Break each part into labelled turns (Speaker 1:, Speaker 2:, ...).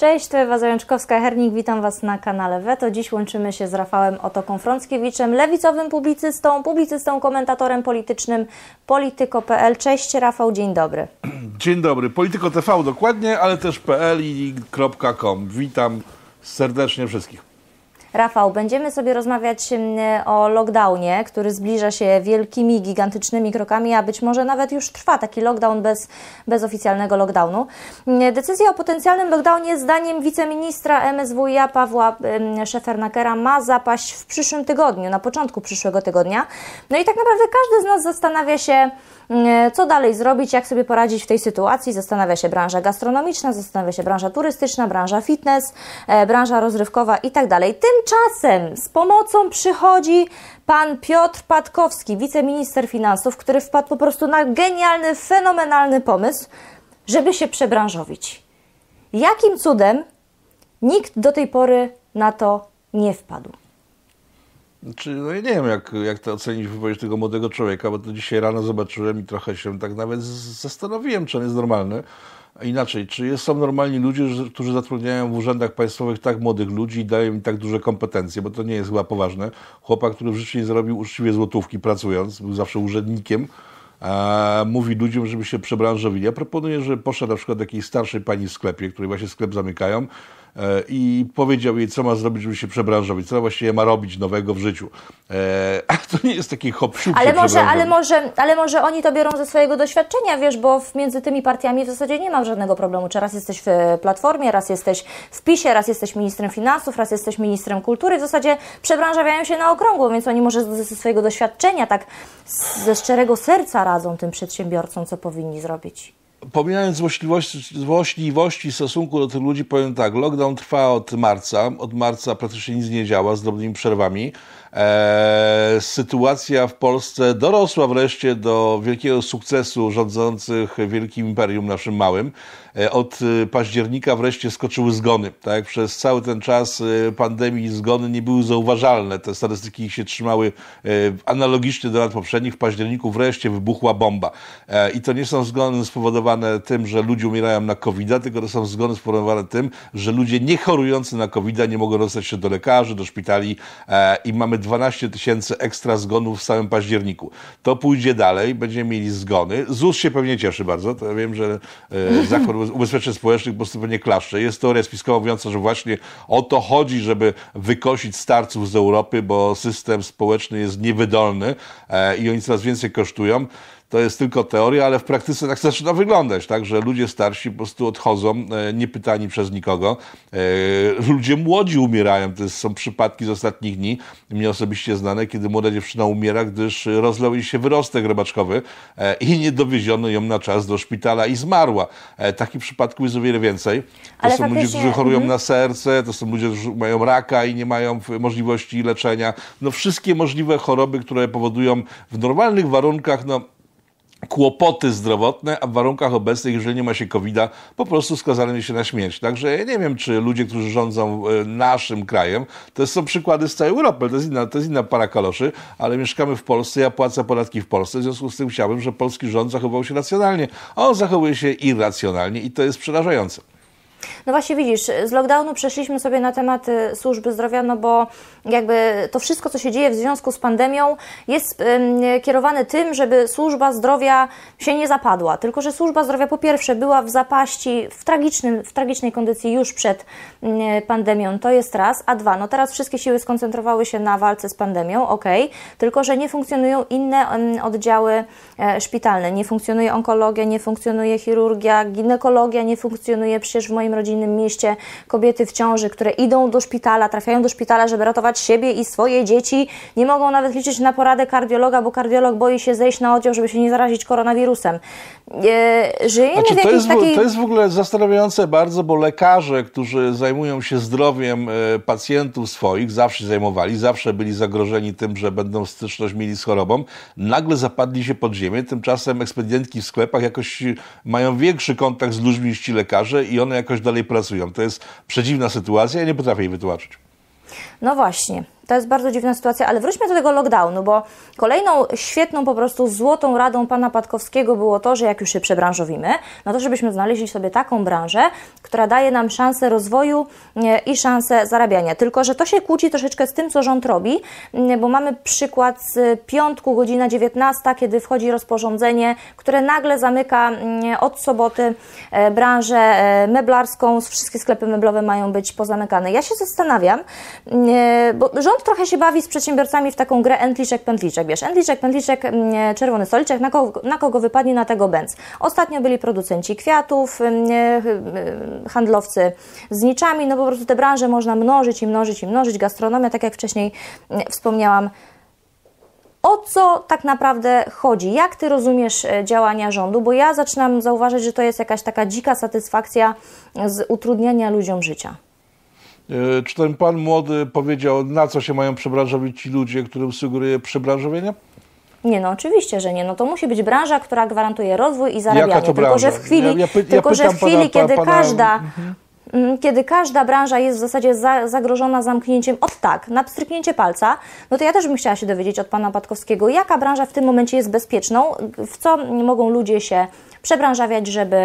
Speaker 1: Cześć, to Ewa Zajączkowska-Hernik, witam Was na kanale Weto. Dziś łączymy się z Rafałem Otoką Frąckiewiczem, lewicowym publicystą, publicystą, komentatorem politycznym polityko.pl. Cześć Rafał, dzień dobry.
Speaker 2: Dzień dobry, Polityko TV dokładnie, ale też pl i .com. Witam serdecznie wszystkich.
Speaker 1: Rafał, będziemy sobie rozmawiać o lockdownie, który zbliża się wielkimi, gigantycznymi krokami, a być może nawet już trwa taki lockdown bez, bez oficjalnego lockdownu. Decyzja o potencjalnym lockdownie, zdaniem wiceministra MSWiA Pawła Szefernakera, ma zapaść w przyszłym tygodniu, na początku przyszłego tygodnia. No i tak naprawdę każdy z nas zastanawia się, E, co dalej zrobić, jak sobie poradzić w tej sytuacji? Zastanawia się branża gastronomiczna, zastanawia się branża turystyczna, branża fitness, e, branża rozrywkowa i tak dalej. Tymczasem z pomocą przychodzi pan Piotr Patkowski, wiceminister finansów, który wpadł po prostu na genialny, fenomenalny pomysł, żeby się przebranżowić. Jakim cudem nikt do tej pory na to nie wpadł?
Speaker 2: Czy, znaczy, no ja nie wiem, jak, jak to ocenić wypowiedź tego młodego człowieka, bo to dzisiaj rano zobaczyłem i trochę się tak nawet zastanowiłem, czy on jest normalny. Inaczej, czy są normalni ludzie, którzy zatrudniają w urzędach państwowych tak młodych ludzi i dają im tak duże kompetencje, bo to nie jest chyba poważne. Chłopak, który w życiu nie zarobił uczciwie złotówki pracując, był zawsze urzędnikiem, a mówi ludziom, żeby się przebranżowili. Ja proponuję, żeby poszedł na przykład do jakiejś starszej pani w sklepie, której właśnie sklep zamykają, E, i powiedział jej, co ma zrobić, żeby się przebranżować, co właściwie ma robić nowego w życiu. E, a to nie jest taki hop ale może, ale,
Speaker 1: może, ale może oni to biorą ze swojego doświadczenia, wiesz, bo między tymi partiami w zasadzie nie ma żadnego problemu. Czy raz jesteś w e, Platformie, raz jesteś w PiSie, raz jesteś ministrem finansów, raz jesteś ministrem kultury. W zasadzie przebranżawiają się na okrągło, więc oni może ze swojego doświadczenia tak ze szczerego serca radzą tym przedsiębiorcom, co powinni zrobić
Speaker 2: pomijając złośliwości, złośliwości w stosunku do tych ludzi, powiem tak, lockdown trwa od marca, od marca praktycznie nic nie działa, z drobnymi przerwami. Eee, sytuacja w Polsce dorosła wreszcie do wielkiego sukcesu rządzących wielkim imperium naszym małym. E, od e, października wreszcie skoczyły zgony. Tak? Przez cały ten czas e, pandemii zgony nie były zauważalne. Te statystyki się trzymały analogicznie do lat poprzednich. W październiku wreszcie wybuchła bomba. I to nie są zgony spowodowane tym, że ludzie umierają na covid tylko to są zgony spowodowane tym, że ludzie nie chorujący na covid nie mogą dostać się do lekarzy, do szpitali i mamy 12 tysięcy ekstra zgonów w samym październiku. To pójdzie dalej, będziemy mieli zgony. ZUS się pewnie cieszy bardzo. To ja wiem, że zakład ubezpieczeń społecznych po prostu pewnie klaszcze. Jest teoria spiskowa mówiąca, że właśnie o to chodzi, żeby wykosić starców z Europy, bo system społeczny jest niewydolny e, i oni coraz więcej kosztują to jest tylko teoria, ale w praktyce tak zaczyna wyglądać, tak, że ludzie starsi po prostu odchodzą, e, nie pytani przez nikogo. E, ludzie młodzi umierają, to są przypadki z ostatnich dni, mnie osobiście znane, kiedy młoda dziewczyna umiera, gdyż rozlał jej się wyrostek robaczkowy e, i nie dowieziono ją na czas do szpitala i zmarła. Takich przypadków jest o wiele więcej. To ale są ludzie, którzy chorują mhm. na serce, to są ludzie, którzy mają raka i nie mają możliwości leczenia. No wszystkie możliwe choroby, które powodują w normalnych warunkach, no kłopoty zdrowotne, a w warunkach obecnych, jeżeli nie ma się COVID-a, po prostu skazany się na śmierć. Także ja nie wiem, czy ludzie, którzy rządzą e, naszym krajem, to są przykłady z całej Europy, to jest inna, to jest inna para kaloszy, ale mieszkamy w Polsce, ja płacę podatki w Polsce, w związku z tym chciałbym, że polski rząd zachował się racjonalnie, a on zachowuje się irracjonalnie i to jest przerażające.
Speaker 1: No właśnie widzisz, z lockdownu przeszliśmy sobie na temat służby zdrowia, no bo jakby to wszystko, co się dzieje w związku z pandemią, jest kierowane tym, żeby służba zdrowia się nie zapadła. Tylko, że służba zdrowia po pierwsze była w zapaści, w, tragicznym, w tragicznej kondycji już przed mm, pandemią, to jest raz, a dwa, no teraz wszystkie siły skoncentrowały się na walce z pandemią, ok, tylko, że nie funkcjonują inne oddziały e, szpitalne, nie funkcjonuje onkologia, nie funkcjonuje chirurgia, ginekologia, nie funkcjonuje przecież w moim moim rodzinnym mieście kobiety w ciąży, które idą do szpitala, trafiają do szpitala, żeby ratować siebie i swoje dzieci, nie mogą nawet liczyć na poradę kardiologa, bo kardiolog boi się zejść na oddział, żeby się nie zarazić koronawirusem. E, żyjemy znaczy, w jakiejś to jest, takiej... To jest w
Speaker 2: ogóle zastanawiające bardzo, bo lekarze, którzy zajmują się zdrowiem e, pacjentów swoich, zawsze zajmowali, zawsze byli zagrożeni tym, że będą styczność mieli z chorobą, nagle zapadli się pod ziemię, tymczasem ekspedientki w sklepach jakoś mają większy kontakt z ludźmi niż ci lekarze i one jakoś dalej pracują. To jest przedziwna sytuacja, ja nie potrafię jej wytłumaczyć.
Speaker 1: No właśnie, to jest bardzo dziwna sytuacja, ale wróćmy do tego lockdownu, bo kolejną świetną, po prostu złotą radą pana Patkowskiego było to, że jak już się przebranżowimy, no to żebyśmy znaleźli sobie taką branżę, która daje nam szansę rozwoju i szansę zarabiania. Tylko, że to się kłóci troszeczkę z tym, co rząd robi, bo mamy przykład z piątku, godzina 19, kiedy wchodzi rozporządzenie, które nagle zamyka od soboty e, branżę e, meblarską, wszystkie sklepy meblowe mają być pozamykane. Ja się zastanawiam, nie, bo rząd trochę się bawi z przedsiębiorcami w taką grę entliczek, pętliczek, wiesz, entliczek, pętliczek, mm, e, czerwony soliczek, na kogo, na kogo wypadnie, na tego będz. Ostatnio byli producenci kwiatów, mm, e, mm, handlowcy zniczami, no po prostu te branże można mnożyć i mnożyć i mnożyć, gastronomia, tak jak wcześniej wspomniałam, o co tak naprawdę chodzi? Jak ty rozumiesz e, działania rządu? Bo ja zaczynam zauważyć, że to jest jakaś taka dzika satysfakcja z utrudniania ludziom życia.
Speaker 2: E, czy ten pan młody powiedział, na co się mają przebranżowić ci ludzie, którym sugeruje przebranżowienie?
Speaker 1: Nie, no oczywiście, że nie. No to musi być branża, która gwarantuje rozwój i zarabianie. branża? tylko, że w chwili, ja, ja py, tylko, ja że w chwili pana, kiedy pana... każda... Mhm. Mm, kiedy każda branża jest w zasadzie za, zagrożona zamknięciem od tak, na pstryknięcie palca, no to ja też bym chciała się dowiedzieć od pana Patkowskiego, jaka branża w tym momencie jest bezpieczną, w co mogą ludzie się przebranżawiać, żeby,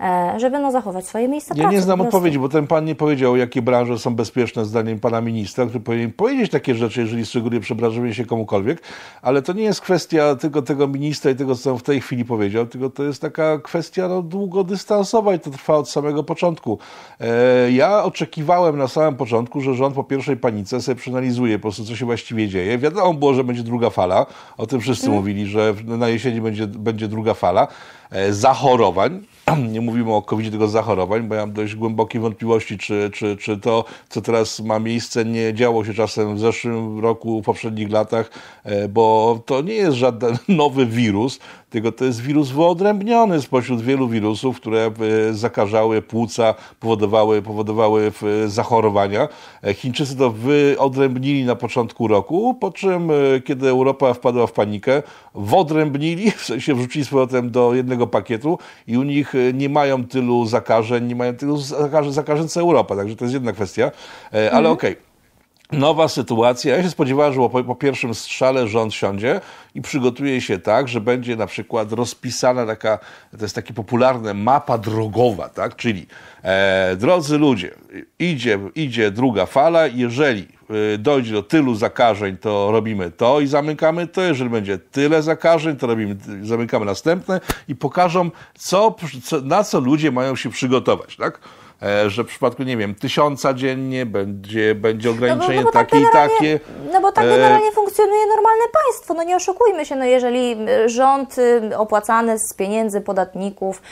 Speaker 1: e, żeby no, zachować swoje miejsca ja pracy. Ja nie znam odpowiedzi,
Speaker 2: bo ten pan nie powiedział, jakie branże są bezpieczne, zdaniem pana ministra, który powinien powiedzieć takie rzeczy, jeżeli sugeruje przebranżowanie się komukolwiek, ale to nie jest kwestia tylko tego ministra i tego, co on w tej chwili powiedział, tylko to jest taka kwestia no, długodystansowa i to trwa od samego początku. E, ja oczekiwałem na samym początku, że rząd po pierwszej panice sobie przeanalizuje po prostu, co się właściwie dzieje. Wiadomo było, że będzie druga fala, o tym wszyscy mhm. mówili, że na jesieni będzie, będzie druga fala. E, zachorowań, nie mówimy o covid tylko zachorowań, bo ja mam dość głębokie wątpliwości, czy, czy, czy to, co teraz ma miejsce, nie działo się czasem w zeszłym roku, w poprzednich latach, e, bo to nie jest żaden nowy wirus, tylko to jest wirus wyodrębniony spośród wielu wirusów, które e, zakażały płuca, powodowały, powodowały e, zachorowania. E, Chińczycy to wyodrębnili na początku roku, po czym, kiedy Europa wpadła w panikę, wodrębnili, w sensie wrzucili z powrotem do jednego pakietu i u nich nie mają tylu zakażeń, nie mają tylu zakażeń, zakażeń co Europa, także to jest jedna kwestia. Ale mhm. okej, nowa sytuacja. Ja się spodziewałem, że po, po, pierwszym strzale rząd siądzie i przygotuje się tak, że będzie na przykład rozpisana taka, to jest taki popularne mapa drogowa, tak? Czyli e, drodzy ludzie, idzie, idzie druga fala, jeżeli e, dojdzie do tylu zakażeń, to robimy to i zamykamy to. Jeżeli będzie tyle zakażeń, to robimy, zamykamy następne i pokażą, co, co na co ludzie mają się przygotować. Tak? E, że w przypadku, nie wiem, tysiąca dziennie będzie, będzie ograniczenie no bo, no bo tak takie tak i takie.
Speaker 1: No bo tak e, generalnie funkcjonuje normalne państwo. No nie oszukujmy się, no jeżeli e, rząd y, opłacany z pieniędzy podatników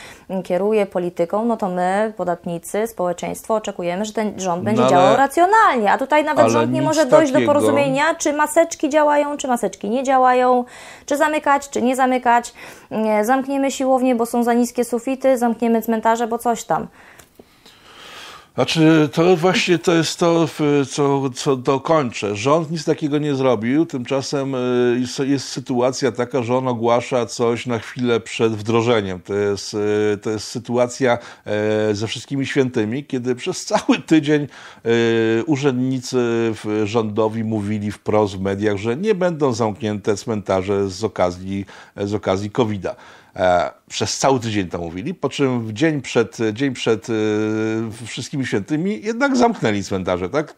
Speaker 1: kieruje polityką, no to my, podatnicy, społeczeństwo oczekujemy, że ten rząd będzie no ale, działał racjonalnie, a tutaj nawet rząd nie może dojść takiego. do porozumienia, czy maseczki działają, czy maseczki nie działają, czy zamykać, czy nie zamykać. zamkniemy siłownię, bo są za niskie sufity, zamkniemy cmentarze, bo coś tam.
Speaker 2: Znaczy, to właśnie to jest to, co, co dokończę. Rząd nic takiego nie zrobił, tymczasem y, jest, jest sytuacja taka, że on ogłasza coś na chwilę przed wdrożeniem. To jest, y, to jest sytuacja e, ze wszystkimi świętymi, kiedy przez cały tydzień y, urzędnicy rządowi mówili wprost w mediach, że nie będą zamknięte cmentarze z okazji, z okazji COVID-a. E, przez cały tydzień to mówili, po czym w dzień przed, dzień przed e, wszystkimi świętymi jednak zamknęli cmentarze, tak?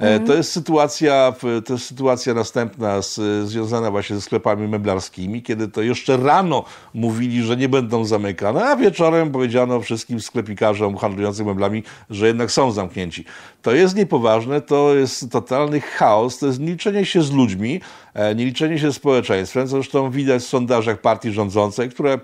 Speaker 2: E, mhm. To jest sytuacja, to jest sytuacja następna z, związana właśnie ze sklepami meblarskimi, kiedy to jeszcze rano mówili, że nie będą zamykane, a wieczorem powiedziano wszystkim sklepikarzom handlującym meblami, że jednak są zamknięci. To jest niepoważne, to jest totalny chaos, to jest liczenie się z ludźmi, e, nieliczenie się z społeczeństwem, zresztą widać w sondażach partii rządzącej, które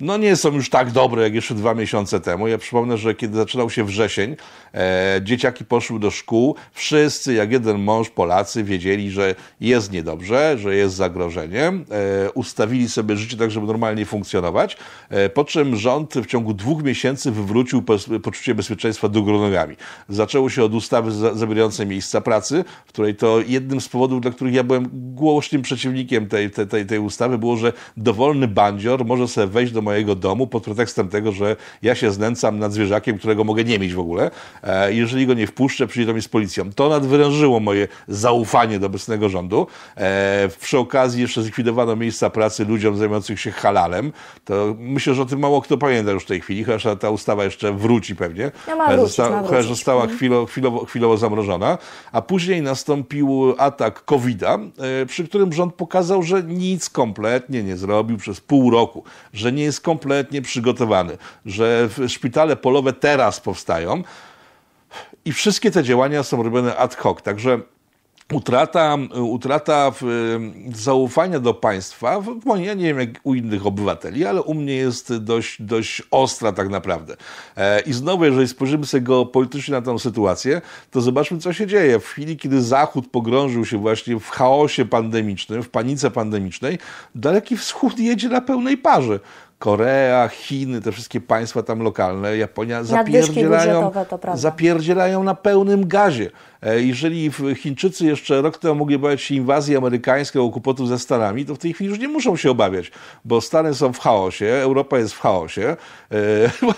Speaker 2: no nie są już tak dobre jak jeszcze dwa miesiące temu. Ja przypomnę, że kiedy zaczynał się wrzesień, e, dzieciaki poszły do szkół, wszyscy jak jeden mąż Polacy wiedzieli, że jest niedobrze, że jest zagrożenie, e, ustawili sobie życie tak, żeby normalnie funkcjonować, e, po czym rząd w ciągu dwóch miesięcy wywrócił po, poczucie bezpieczeństwa do grunogami. Zaczęło się od ustawy za, zabierającej miejsca pracy, w której to jednym z powodów, dla których ja byłem głośnym przeciwnikiem tej, tej, tej ustawy było, że dowolny bandzior może sobie wejść do mojego domu pod pretekstem tego, że ja się znęcam nad zwierzakiem, którego mogę nie mieć w ogóle. E, jeżeli go nie wpuszczę, przyjdą mi z policją. To nadwyrężyło moje zaufanie do obecnego rządu. E, przy okazji jeszcze zlikwidowano miejsca pracy ludziom zajmujących się halalem. To myślę, że o tym mało kto pamięta już w tej chwili, chociaż ta ustawa jeszcze wróci pewnie. No ma e, wrócić, ma chociaż została mhm. chwilowo, chwilowo, chwilowo zamrożona. A później nastąpił atak COVID-a, przy którym rząd pokazał, że nic kompletnie nie zrobił przez pół roku, że nie jest jest kompletnie przygotowany, że szpitale polowe teraz powstają i wszystkie te działania są robione ad hoc. Także utrata, utrata y, zaufania do państwa, bo ja nie wiem jak u innych obywateli, ale u mnie jest dość, dość ostra tak naprawdę. E, I znowu, jeżeli spojrzymy sobie geopolitycznie na tę sytuację, to zobaczmy, co się dzieje. W chwili, kiedy Zachód pogrążył się właśnie w chaosie pandemicznym, w panice pandemicznej, Daleki Wschód jedzie na pełnej parze. Korea, Chiny, te wszystkie państwa tam lokalne, Japonia zapierdzielają, zapierdzielają na pełnym gazie. E, jeżeli Chińczycy jeszcze rok temu mogli obawiać się inwazji amerykańskiej o kłopotów ze Stanami, to w tej chwili już nie muszą się obawiać, bo Stany są w chaosie, Europa jest w chaosie, e,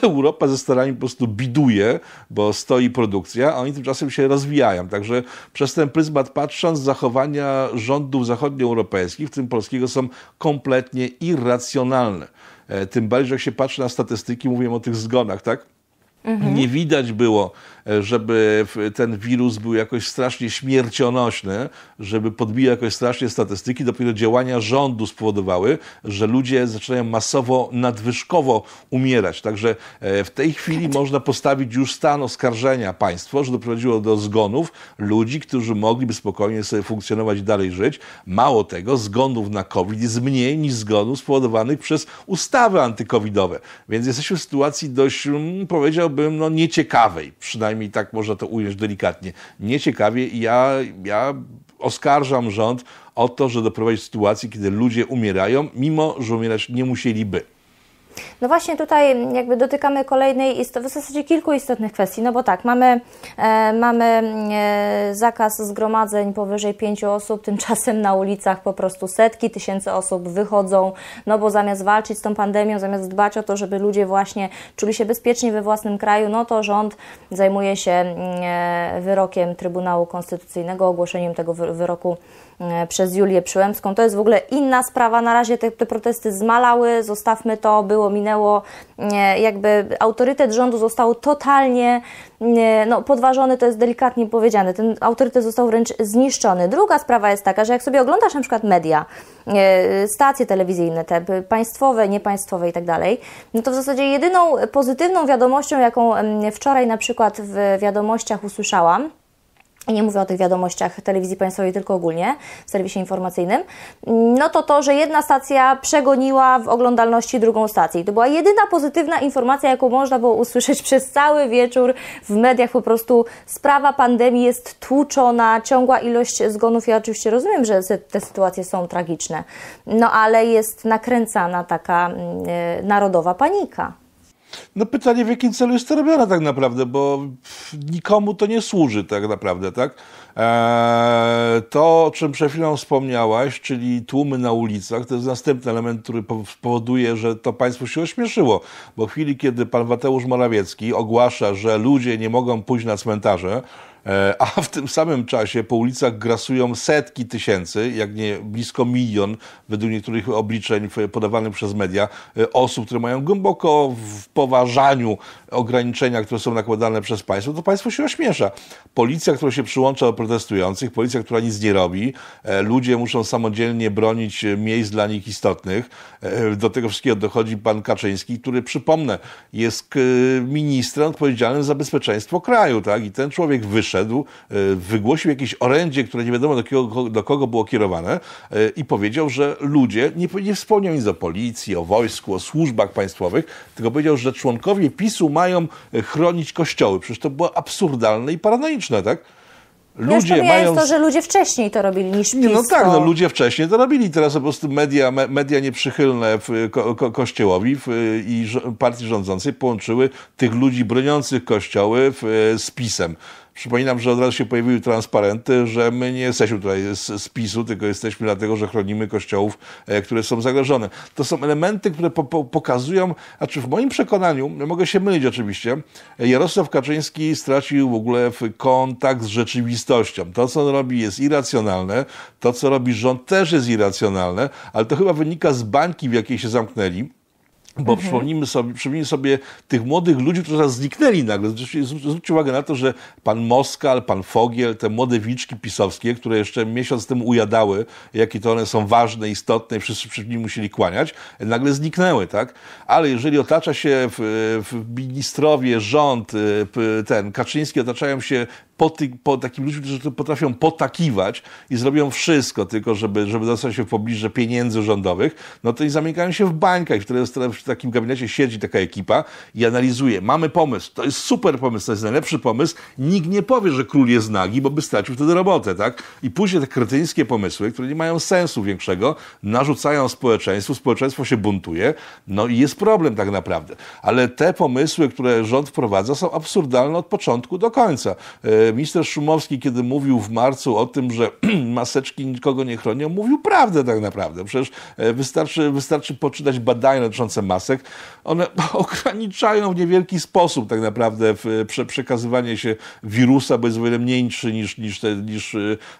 Speaker 2: Europa ze Stanami po prostu biduje, bo stoi produkcja, a oni tymczasem się rozwijają. Także przez ten pryzmat patrząc, zachowania rządów zachodnioeuropejskich, w tym polskiego, są kompletnie irracjonalne. E, tym bardziej, że jak się patrzy na statystyki, mówiłem o tych zgonach, tak? Mhm. Nie widać było żeby ten wirus był jakoś strasznie śmiercionośny, żeby podbił jakoś strasznie statystyki, dopiero działania rządu spowodowały, że ludzie zaczynają masowo, nadwyżkowo umierać. Także e, w tej chwili można postawić już stan oskarżenia państwo, że doprowadziło do zgonów ludzi, którzy mogliby spokojnie sobie funkcjonować dalej żyć. Mało tego, zgonów na COVID jest mniej niż zgonów spowodowanych przez ustawy antykowidowe. Więc jesteśmy w sytuacji dość, mm, powiedziałbym, no, nieciekawej, przynajmniej przynajmniej tak można to ująć delikatnie. Nieciekawie i ja, ja oskarżam rząd o to, że doprowadzi do sytuacji, kiedy ludzie umierają, mimo że umierać nie musieliby.
Speaker 1: No właśnie tutaj jakby dotykamy kolejnej, w zasadzie kilku istotnych kwestii, no bo tak, mamy, e, mamy e, zakaz zgromadzeń powyżej pięciu osób, tymczasem na ulicach po prostu setki tysięcy osób wychodzą, no bo zamiast walczyć z tą pandemią, zamiast dbać o to, żeby ludzie właśnie czuli się bezpiecznie we własnym kraju, no to rząd zajmuje się mm, e, wyrokiem Trybunału Konstytucyjnego, ogłoszeniem tego wyroku E, przez Julię Przyłębską. To jest w ogóle inna sprawa. Na razie te, te protesty zmalały, zostawmy to, było, minęło. E, jakby autorytet rządu został totalnie e, no, podważony, to jest delikatnie powiedziane. Ten autorytet został wręcz zniszczony. Druga sprawa jest taka, że jak sobie oglądasz na przykład media, stacje telewizyjne, te państwowe, niepaństwowe i tak dalej, no to w zasadzie jedyną pozytywną wiadomością, jaką wczoraj na przykład w wiadomościach usłyszałam, nie mówię o tych wiadomościach telewizji państwowej, tylko ogólnie w serwisie informacyjnym, no to to, że jedna stacja przegoniła w oglądalności drugą stację. To była jedyna pozytywna informacja, jaką można było usłyszeć przez cały wieczór w mediach. Po prostu sprawa pandemii jest tłuczona, ciągła ilość zgonów. Ja oczywiście rozumiem, że te sytuacje są tragiczne, no ale jest nakręcana taka mm, e, narodowa panika.
Speaker 2: No pytanie, w jakim celu jest to robione tak naprawdę, bo nikomu to nie służy tak naprawdę, tak? Eee, to, o czym przed chwilą wspomniałaś, czyli tłumy na ulicach, to jest następny element, który powoduje, że to państwo się ośmieszyło, bo w chwili, kiedy pan Mateusz Morawiecki ogłasza, że ludzie nie mogą pójść na cmentarze, E, a w tym samym czasie po ulicach grasują setki tysięcy, jak nie blisko milion, według niektórych obliczeń podawanych przez media, e, osób, które mają głęboko w poważaniu ograniczenia, które są nakładane przez państwo, to państwo się ośmiesza. Policja, która się przyłącza do protestujących, policja, która nic nie robi, e, ludzie muszą samodzielnie bronić miejsc dla nich istotnych. Do tego wszystkiego dochodzi pan Kaczyński, który, przypomnę, jest ministrem odpowiedzialnym za bezpieczeństwo kraju, tak? I ten człowiek wyszedł wszedł, e, wygłosił jakieś orędzie, które nie wiadomo do, kogo, do kogo było kierowane e, i powiedział, że ludzie, nie, nie wspomniał nic o policji, o wojsku, o służbach państwowych, tylko powiedział, że członkowie PiSu mają e, chronić kościoły. Przecież to było absurdalne i paranoiczne, tak? No ludzie Wiesz, mają... to, że ludzie
Speaker 1: wcześniej to robili niż no PiS. No tak, no,
Speaker 2: ludzie wcześniej to robili. Teraz po prostu media, me, media nieprzychylne w, ko, ko, Kościołowi w, i partii rządzącej połączyły tych ludzi broniących Kościoły w, z PiSem. Przypominam, że od razu się pojawiły transparenty, że my nie jesteśmy tutaj z, z PiSu, tylko jesteśmy dlatego, że chronimy kościołów, e, które są zagrożone. To są elementy, które po, po, pokazują, znaczy w moim przekonaniu, no mogę się mylić oczywiście, Jarosław Kaczyński stracił w ogóle kontakt z rzeczywistością. To, co on robi, jest irracjonalne, to, co robi rząd, też jest irracjonalne, ale to chyba wynika z bańki, w jakiej się zamknęli bo mhm. przypomnijmy, sobie, przypomnijmy sobie tych młodych ludzi, którzy teraz zniknęli nagle. Zwróćcie uwagę na to, że pan Moskal, pan Fogiel, te młode wilczki pisowskie, które jeszcze miesiąc temu ujadały, jakie to one są ważne, istotne, wszyscy przed nimi musieli kłaniać, nagle zniknęły, tak? Ale jeżeli otacza się w, w ministrowie, rząd, y, ten, Kaczyński otaczają się po, ty, po takim ludziom, którzy potrafią potakiwać i zrobią wszystko tylko, żeby, żeby dostać się w pobliże pieniędzy rządowych, no to i zamykają się w bańkach, w, którym w takim gabinecie siedzi taka ekipa i analizuje. Mamy pomysł, to jest super pomysł, to jest najlepszy pomysł. Nikt nie powie, że król jest nagi, bo by stracił wtedy robotę, tak? I później te kretyńskie pomysły, które nie mają sensu większego, narzucają społeczeństwu, społeczeństwo się buntuje, no i jest problem tak naprawdę. Ale te pomysły, które rząd wprowadza, są absurdalne od początku do końca. E, Minister Szumowski, kiedy mówił w marcu o tym, że maseczki nikogo nie chronią, mówił prawdę tak naprawdę. Przecież e, wystarczy, wystarczy poczytać badania dotyczące masek. One ograniczają w niewielki sposób tak naprawdę przekazywanie się wirusa, bo jest o wiele mniejszy niż, niż, te, niż,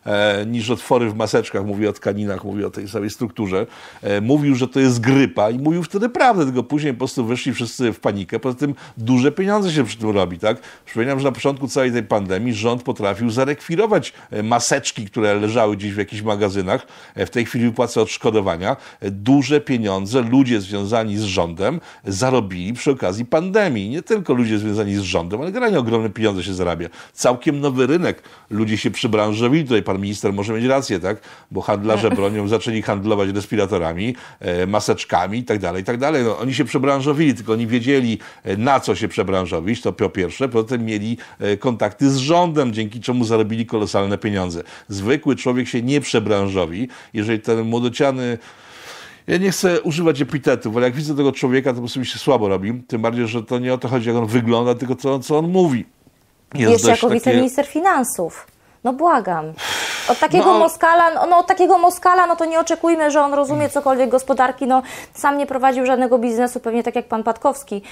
Speaker 2: e, niż otwory w maseczkach. Mówi o tkaninach, mówi o tej samej strukturze. E, mówił, że to jest grypa i mówił wtedy prawdę, tylko później po prostu wyszli wszyscy w panikę. Poza tym duże pieniądze się przy tym robi. Tak? Przypominam, że na początku całej tej pandemii rząd potrafił zarekwirować e, maseczki, które leżały gdzieś w jakichś magazynach. E, w tej chwili wypłaca odszkodowania. E, duże pieniądze ludzie związani z rządem zarobili przy okazji pandemii. Nie tylko ludzie związani z rządem, ale generalnie ogromne pieniądze się zarabia. Całkiem nowy rynek. Ludzie się przybranżowili. Tutaj pan minister może mieć rację, tak? Bo handlarze bronią zaczęli handlować respiratorami, maseczkami itd. Tak itd. Tak no, oni się przebranżowili, tylko oni wiedzieli na co się przebranżowić, to po pierwsze. Potem mieli kontakty z rządem prądem, dzięki czemu zarobili kolosalne pieniądze. Zwykły człowiek się nie przebranżowi. Jeżeli ten młodociany ja nie chcę używać epitetów, ale jak widzę tego człowieka, to po prostu mi się słabo robi. Tym bardziej, że to nie o to chodzi, jak on wygląda, tylko to, co on mówi. Jest Jeszcze jako takie... wiceminister
Speaker 1: finansów. No błagam. Od takiego no. Moskala, no, no od takiego Moskala, no to nie oczekujmy, że on rozumie mm. cokolwiek gospodarki, no sam nie prowadził żadnego biznesu, pewnie tak jak pan Patkowski,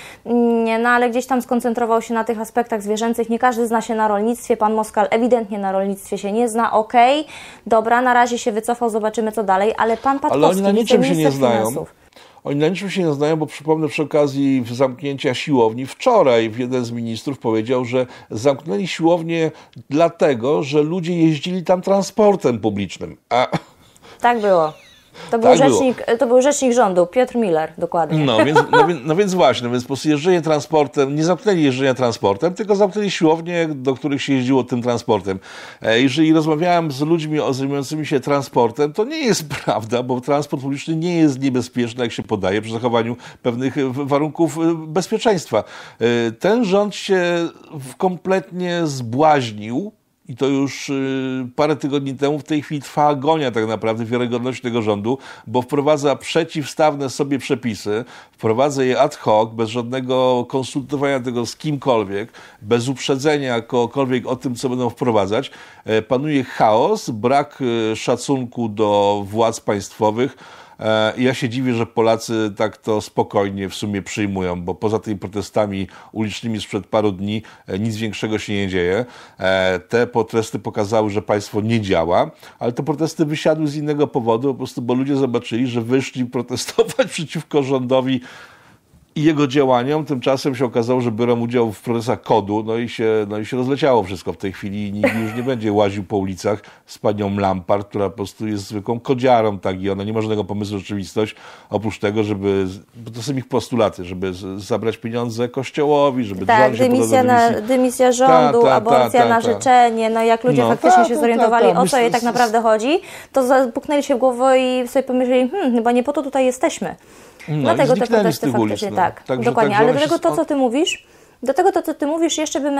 Speaker 1: no ale gdzieś tam skoncentrował się na tych aspektach zwierzęcych, nie każdy zna się na rolnictwie, pan Moskal ewidentnie na rolnictwie się nie zna, okej, okay, dobra, na razie się wycofał, zobaczymy co dalej, ale pan Patkowski, ale oni na niczym się nie znają.
Speaker 2: Oni na niczym się nie znają, bo przypomnę przy okazji zamknięcia siłowni wczoraj jeden z ministrów powiedział, że zamknęli siłownię dlatego, że ludzie jeździli tam transportem publicznym. A...
Speaker 1: Tak było. To był, tak rzecznik, to był rzecznik rządu, Piotr Miller, dokładnie. No więc, no,
Speaker 2: no więc właśnie, no więc po prostu jeżdżenie transportem, nie zamknęli jeżdżenia transportem, tylko zamknęli siłownie, do których się jeździło tym transportem. E, jeżeli rozmawiałem z ludźmi zajmującymi się transportem, to nie jest prawda, bo transport publiczny nie jest niebezpieczny, jak się podaje, przy zachowaniu pewnych warunków e, bezpieczeństwa. E, ten rząd się kompletnie zbłaźnił i to już y, parę tygodni temu w tej chwili trwa agonia tak naprawdę wiarygodności tego rządu, bo wprowadza przeciwstawne sobie przepisy, wprowadza je ad hoc, bez żadnego konsultowania tego z kimkolwiek, bez uprzedzenia kogokolwiek o tym, co będą wprowadzać. E, panuje chaos, brak y, szacunku do władz państwowych E, ja się dziwię, że Polacy tak to spokojnie w sumie przyjmują, bo poza tymi protestami ulicznymi sprzed paru dni e, nic większego się nie dzieje. E, te protesty pokazały, że państwo nie działa, ale te protesty wysiadły z innego powodu, po prostu bo ludzie zobaczyli, że wyszli protestować przeciwko rządowi i jego działaniom. Tymczasem się okazało, że biorą udział w procesach kodu, no i się, no i się rozleciało wszystko w tej chwili nikt już nie będzie łaził po ulicach z panią Lampard, która po prostu jest zwykłą kodziarą, tak, i ona nie ma żadnego pomysłu rzeczywistość, oprócz tego, żeby, bo to są ich postulaty, żeby zabrać pieniądze kościołowi, żeby tak, dymisja, na,
Speaker 1: dymisja rządu, ta, ta, aborcja ta, na życzenie, no jak ludzie no, faktycznie się zorientowali, o co jej tak naprawdę chodzi, to zapuknęli się w głowę i sobie pomyśleli, hmm, chyba nie po to tutaj jesteśmy. No, Dlatego te protesty faktycznie no. tak. Także dokładnie, tak ale dlatego to, co ty mówisz, do tego to, co Ty mówisz, jeszcze bym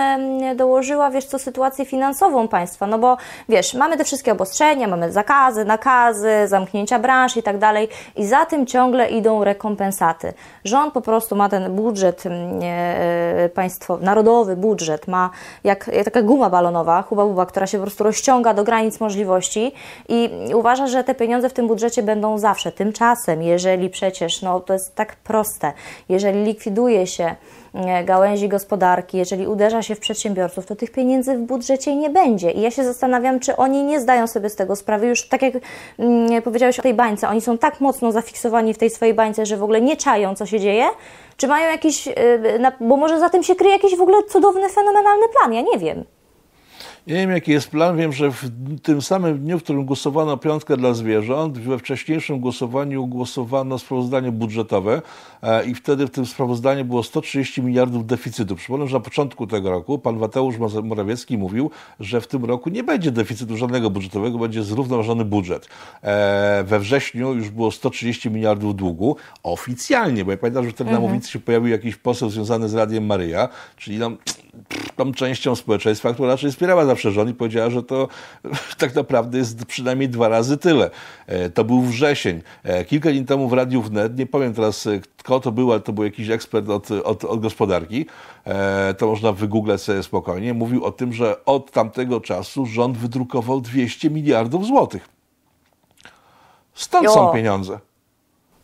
Speaker 1: dołożyła, wiesz co, sytuację finansową państwa, no bo wiesz, mamy te wszystkie obostrzenia, mamy zakazy, nakazy, zamknięcia branż i tak dalej i za tym ciągle idą rekompensaty. Rząd po prostu ma ten budżet e, państwowy, narodowy budżet, ma jak, jak taka guma balonowa, huba buba, która się po prostu rozciąga do granic możliwości i uważa, że te pieniądze w tym budżecie będą zawsze. Tymczasem, jeżeli przecież, no to jest tak proste, jeżeli likwiduje się E, gałęzi gospodarki, jeżeli uderza się w przedsiębiorców, to tych pieniędzy w budżecie nie będzie. I ja się zastanawiam, czy oni nie zdają sobie z tego sprawy. Już tak jak mm, powiedziałeś o tej bańce, oni są tak mocno zafiksowani w tej swojej bańce, że w ogóle nie czają, co się dzieje. Czy mają jakiś, e, bo może za tym się kryje jakiś w ogóle cudowny, fenomenalny plan, ja nie wiem.
Speaker 2: Nie wiem, jaki jest plan. Wiem, że w tym samym dniu, w którym głosowano piątkę dla zwierząt, we wcześniejszym głosowaniu głosowano sprawozdanie budżetowe e, i wtedy w tym sprawozdaniu było 130 miliardów deficytu. Przypomnę, że na początku tego roku pan Wateusz Morawiecki mówił, że w tym roku nie będzie deficytu żadnego budżetowego, będzie zrównoważony budżet. E, we wrześniu już było 130 miliardów długu oficjalnie, bo ja pamiętam, że wtedy mhm. na mównicy się pojawił jakiś poseł związany z Radiem Maryja, czyli nam tą częścią społeczeństwa, która raczej wspierała zawsze rząd i powiedziała, że to tak naprawdę jest przynajmniej dwa razy tyle. E, to był wrzesień. E, kilka dni temu w Radiu Wnet, nie powiem teraz e, kto to był, ale to był jakiś ekspert od, od, od gospodarki, to można wygooglać sobie spokojnie, mówił o tym, że od tamtego czasu rząd wydrukował 200 miliardów złotych. Stąd są pieniądze.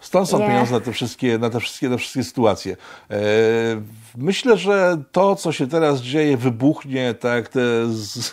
Speaker 2: Stąd są nie. pieniądze na te wszystkie, na te wszystkie, na wszystkie sytuacje. Myślę, że to, co się teraz dzieje, wybuchnie, tak te z,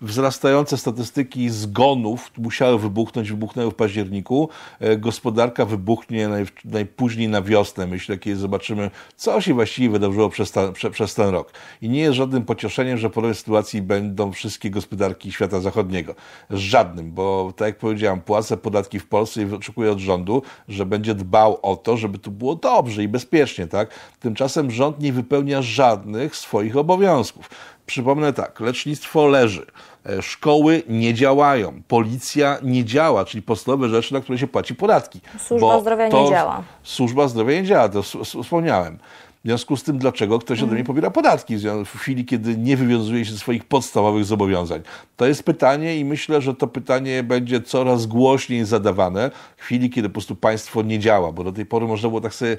Speaker 2: wzrastające statystyki zgonów musiały wybuchnąć, wybuchnęły w październiku. E, gospodarka wybuchnie naj, najpóźniej na wiosnę, myślę, kiedy zobaczymy, co się właściwie wydarzyło przez, ta, prze, przez ten rok. I nie jest żadnym pocieszeniem, że po tej sytuacji będą wszystkie gospodarki świata zachodniego. Żadnym, bo tak jak powiedziałem, płacę podatki w Polsce i oczekuję od rządu, że będzie dbał o to, żeby tu było dobrze i bezpiecznie, tak? Tymczasem rząd nie wypełnia żadnych swoich obowiązków. Przypomnę tak, lecznictwo leży, e, szkoły nie działają, policja nie działa, czyli podstawowe rzeczy, na które się płaci podatki. Służba zdrowia nie działa. Służba zdrowia nie działa, to wspomniałem. W związku z tym, dlaczego ktoś ode mnie pobiera podatki w chwili, kiedy nie wywiązuje się ze swoich podstawowych zobowiązań? To jest pytanie i myślę, że to pytanie będzie coraz głośniej zadawane w chwili, kiedy po prostu państwo nie działa, bo do tej pory można było tak sobie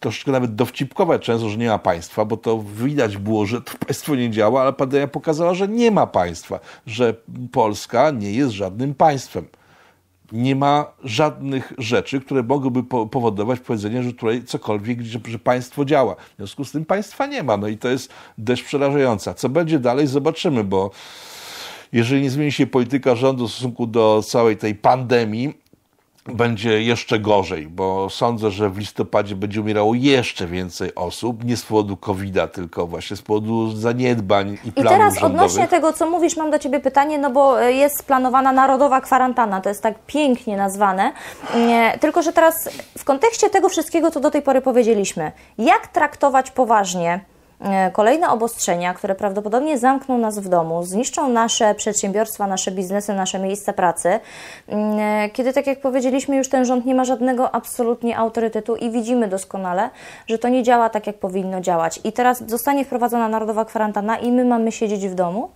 Speaker 2: troszeczkę nawet dowcipkować często, że nie ma państwa, bo to widać było, że to państwo nie działa, ale pandemia pokazała, że nie ma państwa, że Polska nie jest żadnym państwem nie ma żadnych rzeczy, które mogłyby po powodować powiedzenie, że tutaj cokolwiek, że, że państwo działa. W związku z tym państwa nie ma, no i to jest dość przerażające. Co będzie dalej, zobaczymy, bo jeżeli nie zmieni się polityka rządu w stosunku do całej tej pandemii, będzie jeszcze gorzej, bo sądzę, że w listopadzie będzie umierało jeszcze więcej osób, nie z powodu COVID-a, tylko właśnie z powodu zaniedbań
Speaker 1: i planów I teraz rządowych. odnośnie tego, co mówisz, mam do Ciebie pytanie, no bo e, jest planowana narodowa kwarantana, to jest tak pięknie nazwane, e, tylko że teraz w kontekście tego wszystkiego, co do tej pory powiedzieliśmy, jak traktować poważnie E, kolejne obostrzenia, które prawdopodobnie zamkną nas w domu, zniszczą nasze przedsiębiorstwa, nasze biznesy, nasze miejsca pracy, mm, e, kiedy, tak jak powiedzieliśmy, już ten rząd nie ma żadnego absolutnie autorytetu i widzimy doskonale, że to nie działa tak, jak powinno działać. I teraz zostanie wprowadzona narodowa kwarantana i my mamy siedzieć w domu?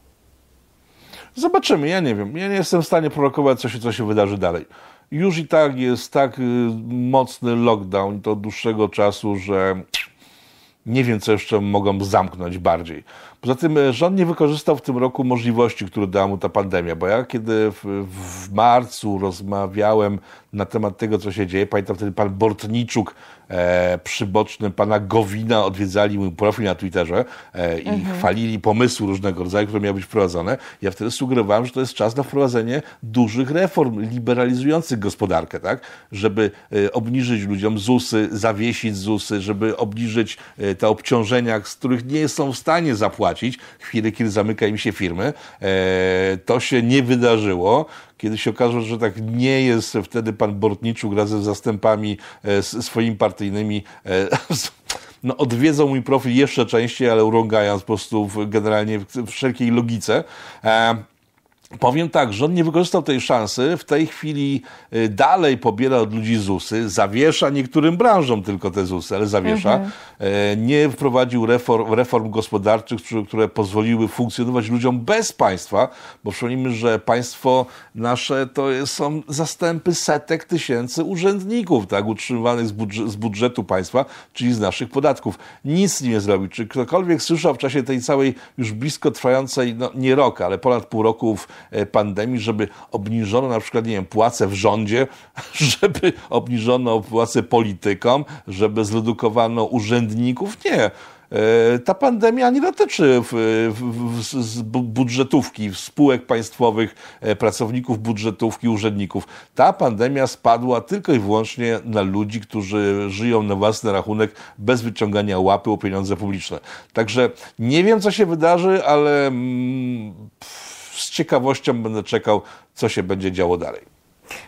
Speaker 2: Zobaczymy, ja nie wiem. Ja nie jestem w stanie prorokować, co się, co się wydarzy dalej. Już i tak jest tak y, mocny lockdown to od dłuższego czasu, że nie wiem, co jeszcze mogą zamknąć bardziej. Poza tym e, rząd nie wykorzystał w tym roku możliwości, które dała mu ta pandemia, bo ja kiedy w, w marcu rozmawiałem na temat tego, co się dzieje, pamiętam wtedy pan Bortniczuk e, przybocznym pana Gowina odwiedzali mój profil na Twitterze e, i mhm. chwalili pomysły różnego rodzaju, które miały być wprowadzone, ja wtedy sugerowałem, że to jest czas na wprowadzenie dużych reform liberalizujących gospodarkę, tak? Żeby e, obniżyć ludziom ZUSy, zawiesić ZUSy, żeby obniżyć e, te obciążenia, z których nie są w stanie zapłacić, chwilę, kiedy zamyka im się firmy. E, to się nie wydarzyło kiedy się okaże, że tak nie jest, wtedy pan Bortniczuk razem z zastępami e, swoimi partyjnymi e, no, odwiedzą mój profil jeszcze częściej, ale urągając po prostu w, generalnie w wszelkiej logice. E, Powiem tak, rząd nie wykorzystał tej szansy. W tej chwili y, dalej pobiera od ludzi ZUSy, zawiesza niektórym branżom tylko te ZUSy, ale zawiesza. Mhm. E, nie wprowadził reform, reform gospodarczych, które pozwoliły funkcjonować ludziom bez państwa, bo przypomnijmy, że państwo nasze to są zastępy setek tysięcy urzędników, tak, utrzymywanych z, budżet, z budżetu państwa, czyli z naszych podatków. Nic nie zrobił. Czy ktokolwiek słyszał w czasie tej całej już blisko trwającej, no nie rok, ale ponad pół roku, E, pandemii, żeby obniżono na przykład, nie wiem, płace w rządzie, żeby obniżono płace politykom, żeby zredukowano urzędników. Nie. E, ta pandemia nie dotyczy w, w, w, budżetówki, spółek państwowych, e, pracowników budżetówki, urzędników. Ta pandemia spadła tylko i wyłącznie na ludzi, którzy żyją na własny rachunek bez wyciągania łapy o pieniądze publiczne. Także nie wiem, co się wydarzy, ale. Mm, pff, z ciekawością będę czekał, co się będzie działo dalej.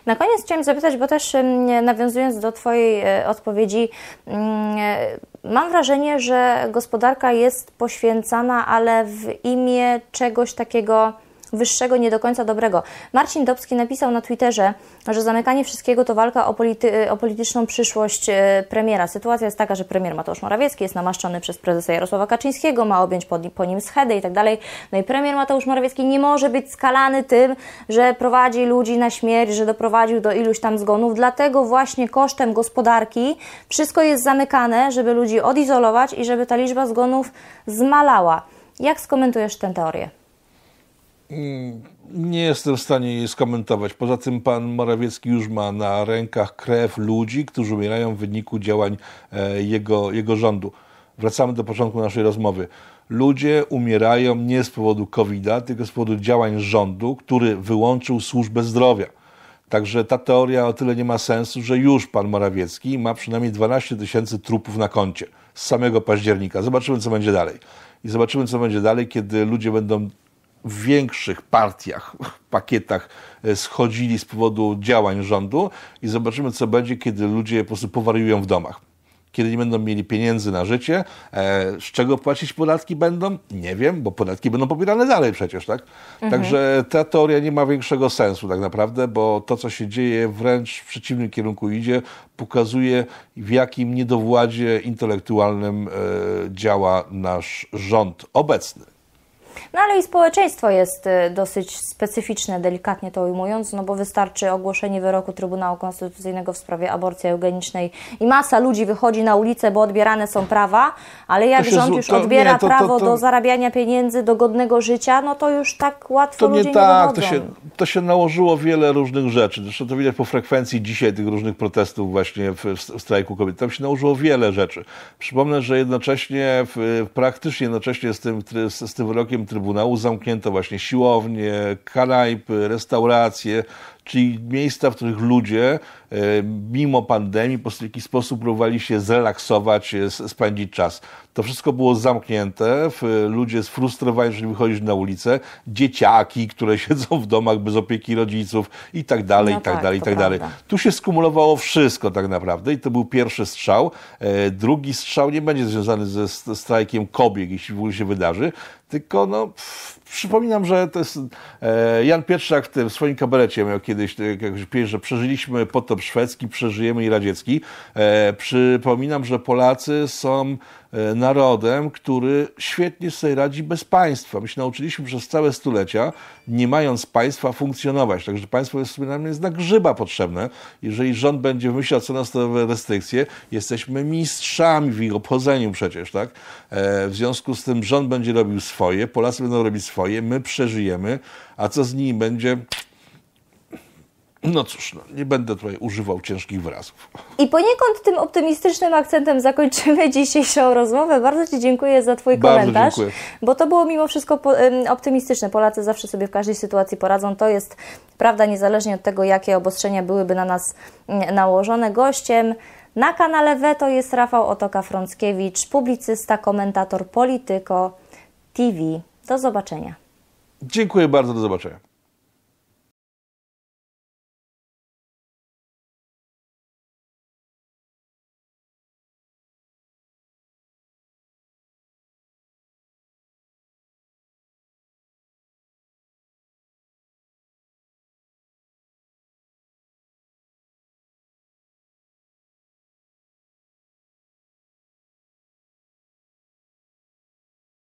Speaker 1: Na koniec chciałem zapytać, bo też nawiązując do Twojej e, odpowiedzi, mm, e, mam wrażenie, że gospodarka jest poświęcana, ale w imię czegoś takiego wyższego, nie do końca dobrego. Marcin Dobski napisał na Twitterze, że zamykanie wszystkiego to walka o, polity, o polityczną przyszłość e, premiera. Sytuacja jest taka, że premier Mateusz Morawiecki jest namaszczony przez prezesa Jarosława Kaczyńskiego, ma objąć pod, po nim schedę i tak dalej. No i premier Mateusz Morawiecki nie może być skalany tym, że prowadzi ludzi na śmierć, że doprowadził do iluś tam zgonów. Dlatego właśnie kosztem gospodarki wszystko jest zamykane, żeby ludzi odizolować i żeby ta liczba zgonów zmalała. Jak skomentujesz tę teorię?
Speaker 2: Nie jestem w stanie jej skomentować. Poza tym pan Morawiecki już ma na rękach krew ludzi, którzy umierają w wyniku działań e, jego, jego rządu. Wracamy do początku naszej rozmowy. Ludzie umierają nie z powodu COVID-a, tylko z powodu działań rządu, który wyłączył służbę zdrowia. Także ta teoria o tyle nie ma sensu, że już pan Morawiecki ma przynajmniej 12 tysięcy trupów na koncie z samego października. Zobaczymy, co będzie dalej. I zobaczymy, co będzie dalej, kiedy ludzie będą w większych partiach, pakietach e, schodzili z powodu działań rządu i zobaczymy, co będzie, kiedy ludzie po prostu powariują w domach. Kiedy nie będą mieli pieniędzy na życie, e, z czego płacić podatki będą? Nie wiem, bo podatki będą pobierane dalej przecież, tak? Mhm. Także ta teoria nie ma większego sensu tak naprawdę, bo to, co się dzieje, wręcz w przeciwnym kierunku idzie, pokazuje, w jakim niedowładzie intelektualnym e, działa nasz rząd obecny.
Speaker 1: No ale i społeczeństwo jest y, dosyć specyficzne, delikatnie to ujmując, no bo wystarczy ogłoszenie wyroku Trybunału Konstytucyjnego w sprawie aborcji eugenicznej i masa ludzi wychodzi na ulicę, bo odbierane są prawa, ale jak rząd zło, już odbiera nie, to, to, prawo do zarabiania pieniędzy, do godnego życia, no to już tak łatwo to nie ludzie tak, nie to się,
Speaker 2: to się nałożyło wiele różnych rzeczy. Zresztą to widać po frekwencji dzisiaj tych różnych protestów właśnie w, w strajku kobiet. Tam się nałożyło wiele rzeczy. Przypomnę, że jednocześnie, w, praktycznie jednocześnie z tym, z, z tym wyrokiem wyrokiem Trybunału zamknięto właśnie siłownie, kanajpy, restauracje, czyli miejsca, w których ludzie e, mimo pandemii po prostu w jakiś sposób próbowali się zrelaksować, e, spędzić czas. To wszystko było zamknięte, e, ludzie sfrustrowani, że nie wychodzić na ulicę, dzieciaki, które siedzą w domach bez opieki rodziców i tak dalej, no i tak, tak dalej, i tak prawda. dalej. Tu się skumulowało wszystko tak naprawdę i to był pierwszy strzał. Drugi strzał nie będzie związany ze strajkiem kobiet, jeśli w ogóle się wydarzy, tylko no... Pff, Przypominam, że to jest e, Jan Pietrzak w tym w swoim kabarecie miał kiedyś e, jakoś że przeżyliśmy potop szwedzki, przeżyjemy i radziecki. E, przypominam, że Polacy są E, narodem, który świetnie sobie radzi bez państwa. My się nauczyliśmy przez całe stulecia, nie mając państwa, funkcjonować. Także państwo jest sobie nam jest grzyba potrzebne. Jeżeli rząd będzie wymyślał co nowe restrykcje, jesteśmy mistrzami w ich obchodzeniu przecież, tak? E, w związku z tym rząd będzie robił swoje, Polacy będą robić swoje, my przeżyjemy, a co z nimi będzie, no cóż, no, nie będę tutaj używał ciężkich wyrazów.
Speaker 1: I poniekąd tym optymistycznym akcentem zakończymy dzisiejszą rozmowę. Bardzo Ci dziękuję za Twój Bardzo komentarz, dziękuję. bo to było mimo wszystko optymistyczne. Polacy zawsze sobie w każdej sytuacji poradzą. To jest prawda, niezależnie od tego, jakie obostrzenia byłyby na nas mm, nałożone. Gościem na kanale Weto jest Rafał Otoka-Frąckiewicz, publicysta, komentator Polityko TV. Do zobaczenia. Dziękuję bardzo, do zobaczenia.